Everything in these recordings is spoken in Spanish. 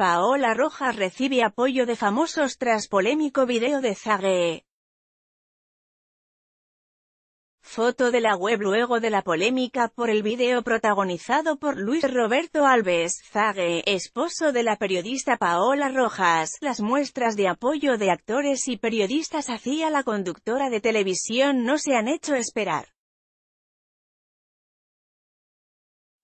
Paola Rojas recibe apoyo de famosos tras polémico video de Zague. Foto de la web luego de la polémica por el video protagonizado por Luis Roberto Alves Zague, esposo de la periodista Paola Rojas. Las muestras de apoyo de actores y periodistas hacia la conductora de televisión no se han hecho esperar.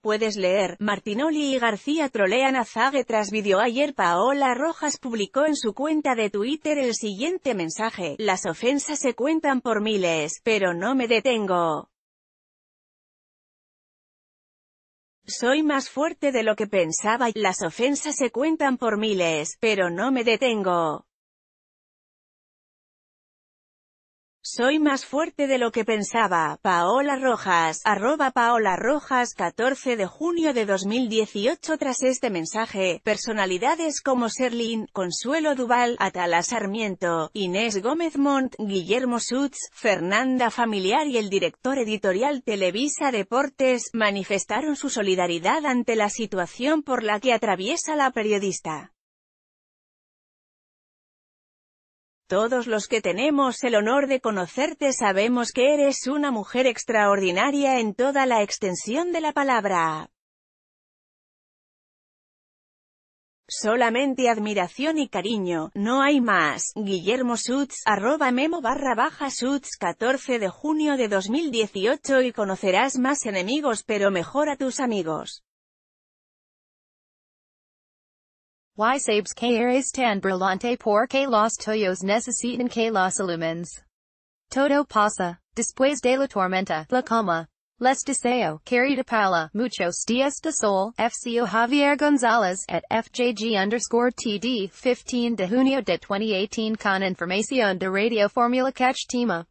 Puedes leer, Martinoli y García trolean a Zague tras vídeo ayer Paola Rojas publicó en su cuenta de Twitter el siguiente mensaje, las ofensas se cuentan por miles, pero no me detengo. Soy más fuerte de lo que pensaba, y las ofensas se cuentan por miles, pero no me detengo. Soy más fuerte de lo que pensaba, Paola Rojas, arroba Paola Rojas 14 de junio de 2018 Tras este mensaje, personalidades como Serlin, Consuelo Duval, Atala Sarmiento, Inés Gómez Mont, Guillermo Sutz, Fernanda Familiar y el director editorial Televisa Deportes, manifestaron su solidaridad ante la situación por la que atraviesa la periodista. Todos los que tenemos el honor de conocerte sabemos que eres una mujer extraordinaria en toda la extensión de la palabra. Solamente admiración y cariño, no hay más. Guillermo Suits, arroba memo barra baja Suits 14 de junio de 2018 y conocerás más enemigos pero mejor a tus amigos. Y sabes que eres tan brillante por que los tuyos necesitan que los ilumines. Todo pasa. Después de la tormenta, la coma. Les deseo, carita pala, muchos dias de sol, FCO Javier Gonzalez, at FJG underscore TD, 15 de junio de 2018 con información de Radio Formula Catch Tima.